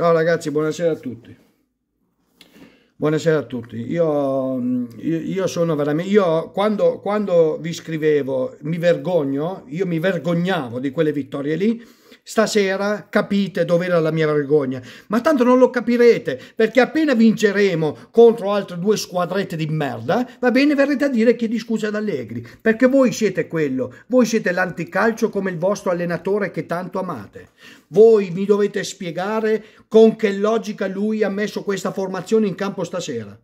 Ciao ragazzi, buonasera a tutti. Buonasera a tutti. Io, mm, io sono veramente. Io quando, quando vi scrivevo mi vergogno, io mi vergognavo di quelle vittorie lì Stasera capite dov'era la mia vergogna, ma tanto non lo capirete, perché appena vinceremo contro altre due squadrette di merda, va bene, verrete a dire chiedi scusa ad Allegri, perché voi siete quello, voi siete l'anticalcio come il vostro allenatore che tanto amate. Voi mi dovete spiegare con che logica lui ha messo questa formazione in campo stasera.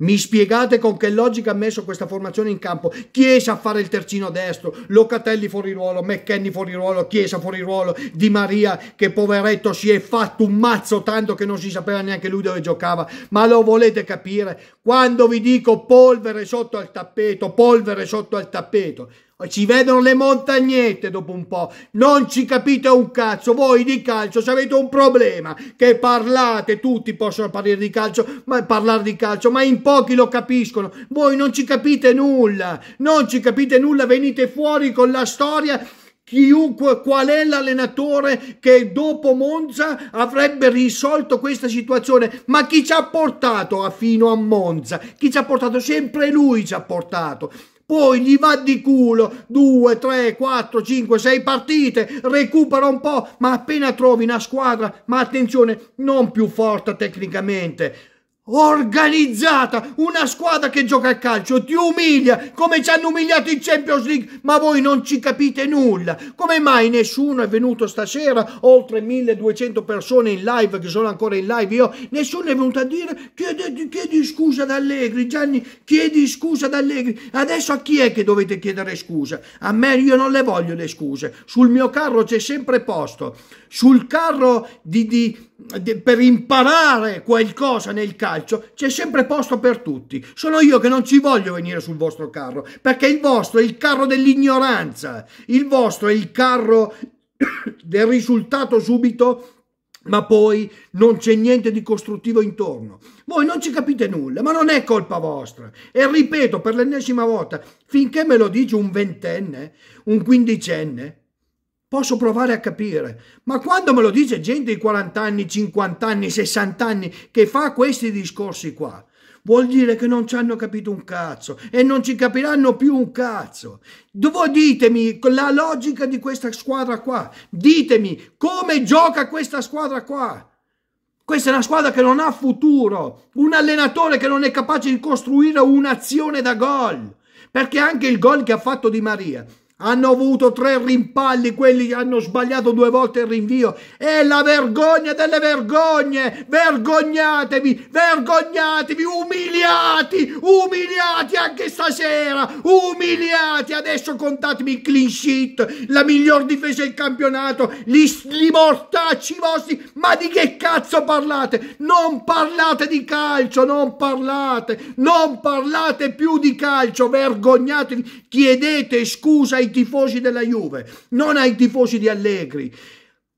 Mi spiegate con che logica ha messo questa formazione in campo? Chiesa a fare il terzino destro, Locatelli fuori ruolo, McKenny fuori ruolo, Chiesa fuori ruolo, Di Maria che poveretto si è fatto un mazzo tanto che non si sapeva neanche lui dove giocava. Ma lo volete capire? Quando vi dico polvere sotto al tappeto, polvere sotto al tappeto. Ci vedono le montagnette dopo un po'. Non ci capite un cazzo. Voi di calcio avete un problema, che parlate, tutti possono parlare di calcio, ma parlare di calcio, ma in pochi lo capiscono. Voi non ci capite nulla. Non ci capite nulla, venite fuori con la storia chiunque, qual è l'allenatore che dopo Monza avrebbe risolto questa situazione. Ma chi ci ha portato fino a Monza? Chi ci ha portato? Sempre lui ci ha portato poi gli va di culo 2, 3, 4, 5, 6 partite, recupera un po', ma appena trovi una squadra, ma attenzione, non più forte tecnicamente organizzata, una squadra che gioca a calcio, ti umilia come ci hanno umiliato in Champions League, ma voi non ci capite nulla. Come mai nessuno è venuto stasera, oltre 1200 persone in live che sono ancora in live io, nessuno è venuto a dire chiedi, chiedi scusa ad Allegri, Gianni, chiedi scusa ad Allegri. Adesso a chi è che dovete chiedere scusa? A me io non le voglio le scuse. Sul mio carro c'è sempre posto. Sul carro di, di, di, per imparare qualcosa nel calcio calcio c'è sempre posto per tutti. Sono io che non ci voglio venire sul vostro carro, perché il vostro è il carro dell'ignoranza, il vostro è il carro del risultato subito ma poi non c'è niente di costruttivo intorno. Voi non ci capite nulla, ma non è colpa vostra. E ripeto per l'ennesima volta, finché me lo dice un ventenne, un quindicenne, posso provare a capire, ma quando me lo dice gente di 40 anni, 50 anni, 60 anni che fa questi discorsi qua, vuol dire che non ci hanno capito un cazzo e non ci capiranno più un cazzo. Voi ditemi la logica di questa squadra qua, ditemi come gioca questa squadra qua. Questa è una squadra che non ha futuro, un allenatore che non è capace di costruire un'azione da gol, perché anche il gol che ha fatto Di Maria hanno avuto tre rimpalli quelli che hanno sbagliato due volte il rinvio. È la vergogna delle vergogne! Vergognatevi! Vergognatevi! Umiliati! Umiliati anche stasera! Umiliati! Adesso contatemi il clean sheet, la miglior difesa del campionato, gli, gli mortacci vostri! Ma di che cazzo parlate? Non parlate di calcio, non parlate! Non parlate più di calcio! Vergognatevi! Chiedete scusa ai ai tifosi della Juve, non ai tifosi di Allegri.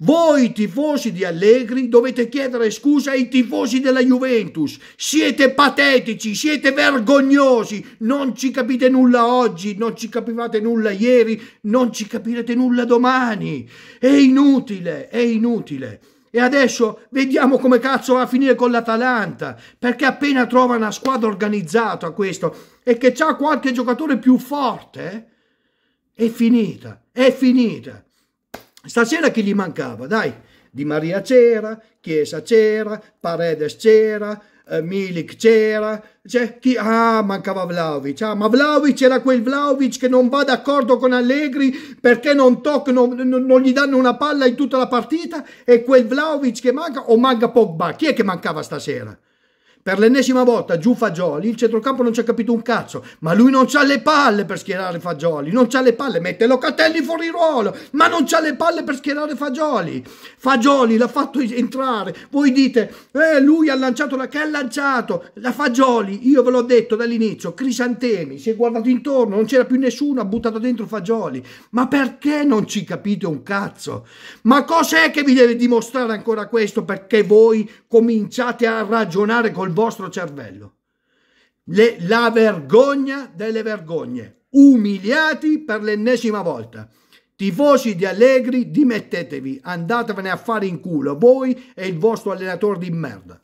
Voi tifosi di Allegri dovete chiedere scusa ai tifosi della Juventus. Siete patetici, siete vergognosi, non ci capite nulla oggi, non ci capivate nulla ieri, non ci capirete nulla domani. È inutile, è inutile. E adesso vediamo come cazzo va a finire con l'Atalanta, perché appena trova una squadra organizzata questo e che ha qualche giocatore più forte, è finita, è finita. Stasera chi gli mancava? Dai, Di Maria c'era, Chiesa c'era, Paredes c'era, eh, Milik c'era, cioè, chi... ah, mancava Vlaovic, ah, ma Vlaovic era quel Vlaovic che non va d'accordo con Allegri perché non, tocca, non, non, gli danno una palla in tutta la partita, e quel Vlaovic che manca o manca Pogba, chi è che mancava stasera? Per l'ennesima volta giù Fagioli, il centrocampo non ci ha capito un cazzo, ma lui non c'ha le palle per schierare Fagioli, non c'ha le palle, mette Locatelli fuori ruolo, ma non c'ha le palle per schierare Fagioli. Fagioli l'ha fatto entrare, voi dite, eh, lui ha lanciato la che ha lanciato, la Fagioli, io ve l'ho detto dall'inizio, Crisantemi, si è guardato intorno, non c'era più nessuno, ha buttato dentro Fagioli, ma perché non ci capite un cazzo? Ma cos'è che vi deve dimostrare ancora questo perché voi cominciate a ragionare col col vostro cervello. Le, la vergogna delle vergogne, umiliati per l'ennesima volta. Tifosi di Allegri, dimettetevi, andatevene a fare in culo voi e il vostro allenatore di merda.